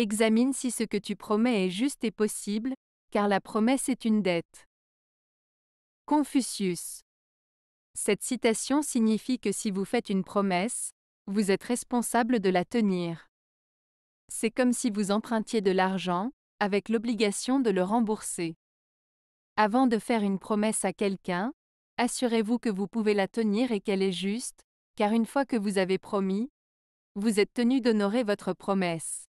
Examine si ce que tu promets est juste et possible, car la promesse est une dette. Confucius. Cette citation signifie que si vous faites une promesse, vous êtes responsable de la tenir. C'est comme si vous empruntiez de l'argent, avec l'obligation de le rembourser. Avant de faire une promesse à quelqu'un, assurez-vous que vous pouvez la tenir et qu'elle est juste, car une fois que vous avez promis, vous êtes tenu d'honorer votre promesse.